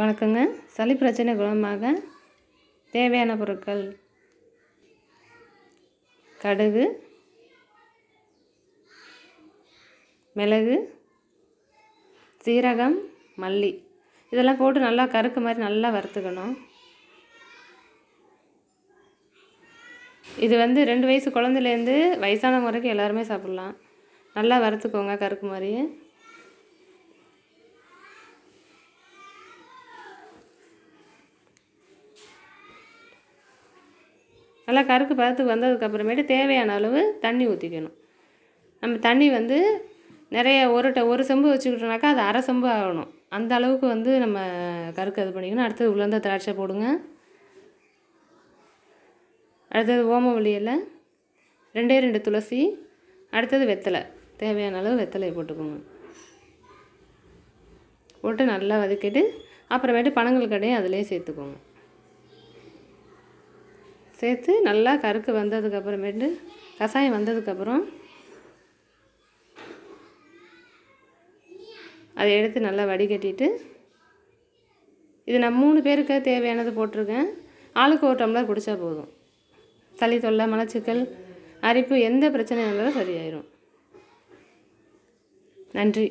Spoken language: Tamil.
வணக்கங்க சளி பிரச்சனை குணமாக தேவையான பொருட்கள் கடுகு மிளகு சீரகம் மல்லி இதெல்லாம் போட்டு நல்லா கருக்கு மாதிரி நல்லா வறுத்துக்கணும் இது வந்து ரெண்டு வயசு குழந்தைலேருந்து வயசான வரைக்கும் எல்லாருமே சாப்பிட்லாம் நல்லா வறுத்துக்கோங்க கருக்கு மாதிரி நல்லா கருக்கு பதத்துக்கு வந்ததுக்கப்புறமேட்டு தேவையான அளவு தண்ணி ஊற்றிக்கணும் நம்ம தண்ணி வந்து நிறைய ஒரு ட ஒரு செம்பு வச்சுக்கிட்டோம்னாக்கா அது அரை செம்பு ஆகணும் அந்த அளவுக்கு வந்து நம்ம கருக்கு இது பண்ணிக்கணும் அடுத்தது உளுந்த திராட்சை போடுங்க அடுத்தது ஓம வழியில் ரெண்டே ரெண்டு துளசி அடுத்தது வெத்தலை தேவையான அளவு வெத்தலையை போட்டுக்கோங்க போட்டு நல்லா வதக்கிட்டு அப்புறமேட்டு பனங்கள் கடையும் அதிலே சேர்த்துக்கோங்க சேர்த்து நல்லா கருக்கு வந்ததுக்கப்புறமேட்டு கஷாயம் வந்ததுக்கப்புறம் அதை எடுத்து நல்லா வடிகட்டிட்டு இது நான் மூணு பேருக்கு தேவையானது போட்டிருக்கேன் ஆளுக்கு ஒரு டம்ளர் குடித்தா போதும் சளி தொல்லை மலச்சிக்கல் அரிப்பு எந்த பிரச்சனையும் இருந்தாலும் சரியாயிடும் நன்றி